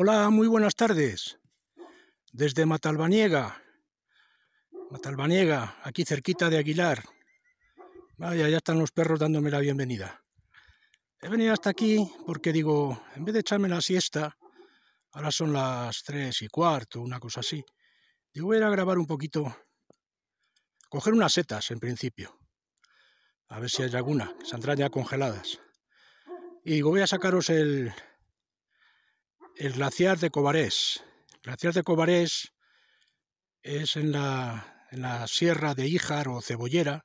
Hola, muy buenas tardes. Desde Matalbaniega. Matalbaniega, aquí cerquita de Aguilar. Vaya, ya están los perros dándome la bienvenida. He venido hasta aquí porque digo, en vez de echarme la siesta, ahora son las tres y cuarto, una cosa así, yo voy a ir a grabar un poquito, coger unas setas en principio, a ver si hay alguna, que saldrán ya congeladas. Y voy a sacaros el, el glaciar de Cobarés. El glaciar de Cobarés es en la, en la sierra de Híjar o Cebollera,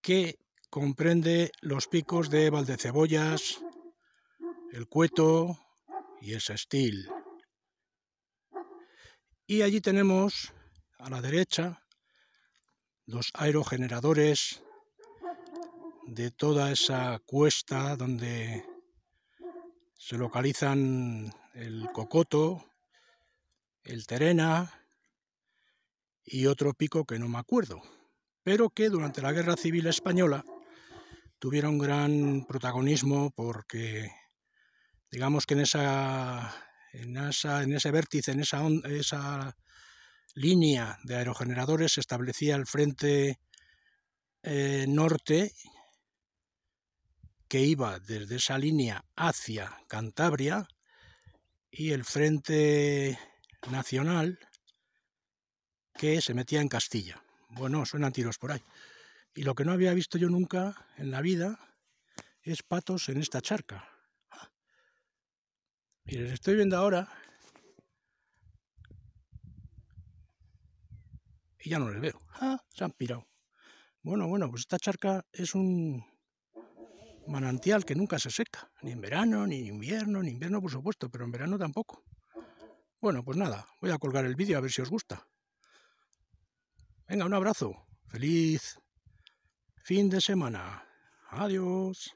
que comprende los picos de Valdecebollas, el Cueto y el Sestil. Y allí tenemos a la derecha los aerogeneradores de toda esa cuesta donde se localizan el Cocoto, el Terena y otro pico que no me acuerdo, pero que durante la Guerra Civil Española tuvieron gran protagonismo porque digamos que en esa en ese vértice, en esa, esa línea de aerogeneradores se establecía el frente eh, norte iba desde esa línea hacia Cantabria y el Frente Nacional que se metía en Castilla. Bueno, suenan tiros por ahí. Y lo que no había visto yo nunca en la vida es patos en esta charca. Miren, estoy viendo ahora y ya no les veo. Ah, se han pirado. Bueno, bueno, pues esta charca es un manantial que nunca se seca, ni en verano, ni en invierno, ni invierno por supuesto, pero en verano tampoco. Bueno, pues nada, voy a colgar el vídeo a ver si os gusta. Venga, un abrazo. Feliz fin de semana. Adiós.